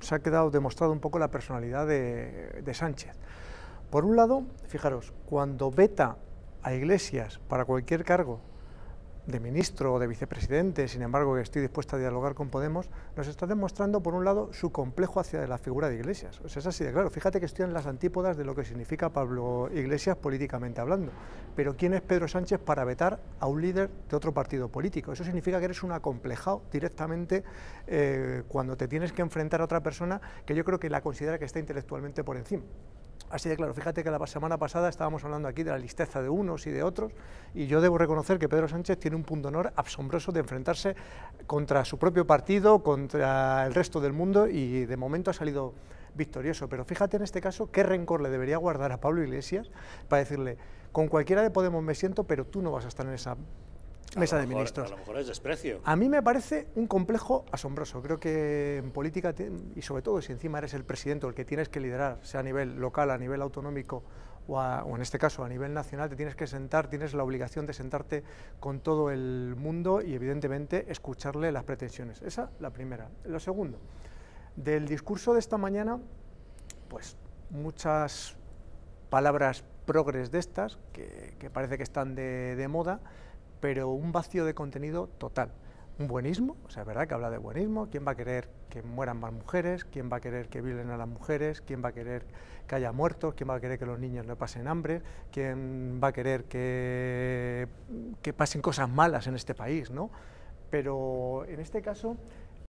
se ha quedado demostrado un poco la personalidad de, de Sánchez. Por un lado, fijaros, cuando veta a Iglesias para cualquier cargo de ministro o de vicepresidente, sin embargo, que estoy dispuesta a dialogar con Podemos, nos está demostrando, por un lado, su complejo hacia la figura de Iglesias. O sea, es así de claro. Fíjate que estoy en las antípodas de lo que significa Pablo Iglesias políticamente hablando. Pero ¿quién es Pedro Sánchez para vetar a un líder de otro partido político? Eso significa que eres un acomplejado directamente eh, cuando te tienes que enfrentar a otra persona que yo creo que la considera que está intelectualmente por encima. Así de claro, fíjate que la semana pasada estábamos hablando aquí de la listeza de unos y de otros, y yo debo reconocer que Pedro Sánchez tiene un punto honor asombroso de enfrentarse contra su propio partido, contra el resto del mundo, y de momento ha salido victorioso. Pero fíjate en este caso qué rencor le debería guardar a Pablo Iglesias para decirle, con cualquiera de Podemos me siento, pero tú no vas a estar en esa mesa de ministros. A lo mejor es desprecio. A mí me parece un complejo asombroso. Creo que en política, y sobre todo si encima eres el presidente, el que tienes que liderar, sea a nivel local, a nivel autonómico o, en este caso a nivel nacional, te tienes que sentar, tienes la obligación de sentarte con todo el mundo y evidentemente escucharle las pretensiones. Esa, la primera. Lo segundo, del discurso de esta mañana, pues muchas palabras progres de estas, que, parece que están de, de moda, pero un vacío de contenido total. Un buenismo, o sea, es verdad que habla de buenismo, ¿quién va a querer que mueran más mujeres? ¿Quién va a querer que violen a las mujeres? ¿Quién va a querer que haya muertos? ¿Quién va a querer que los niños no pasen hambre? ¿Quién va a querer que, que pasen cosas malas en este país? ¿no? Pero en este caso